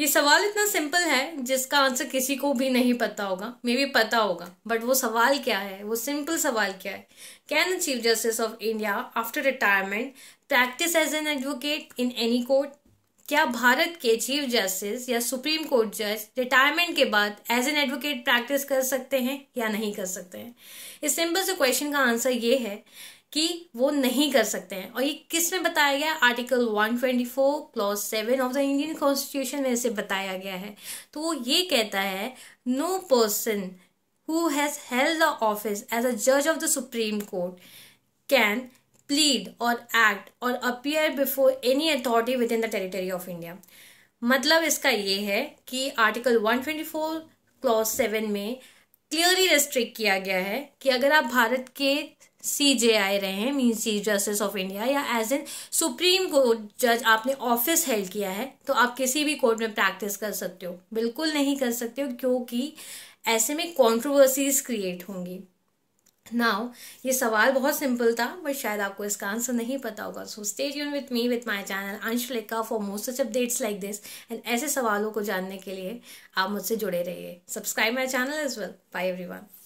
ये सवाल इतना सिंपल है जिसका आंसर किसी को भी नहीं पता होगा मे भी पता होगा बट वो सवाल क्या है वो सिंपल सवाल क्या है can chief justice of India after retirement practice as an advocate in any court क्या भारत के चीफ जस्टिस या सुप्रीम कोर्ट जज रिटायरमेंट के बाद एज एन एडवोकेट प्रैक्टिस कर सकते हैं या नहीं कर सकते हैं इस सिंपल से क्वेश्चन का आंसर ये है कि वो नहीं कर सकते हैं और ये किस में बताया गया article 124 twenty four clause seven of the Indian constitution में से बताया गया है तो वो ये कहता है no person who has held the office as a जज of the supreme court can plead or act or appear before any authority within the territory of India मतलब इसका ये है कि आर्टिकल 124 क्लॉज सेवन में clearly restrict किया गया है कि अगर आप भारत के सी जे आए रहे हैं mean chief justice of India या एज एन सुप्रीम कोर्ट जज आपने ऑफिस हेल्ड किया है तो आप किसी भी कोर्ट में प्रैक्टिस कर सकते हो बिल्कुल नहीं कर सकते हो क्योंकि ऐसे में कॉन्ट्रोवर्सीज क्रिएट होंगी नाउ ये सवाल बहुत सिंपल था बट शायद आपको इसका आंसर नहीं पता होगा सो स्टे यून with me with my channel Ansh Lekha for most such updates like this and ऐसे सवालों को जानने के लिए आप मुझसे जुड़े रहिए subscribe my channel as well bye one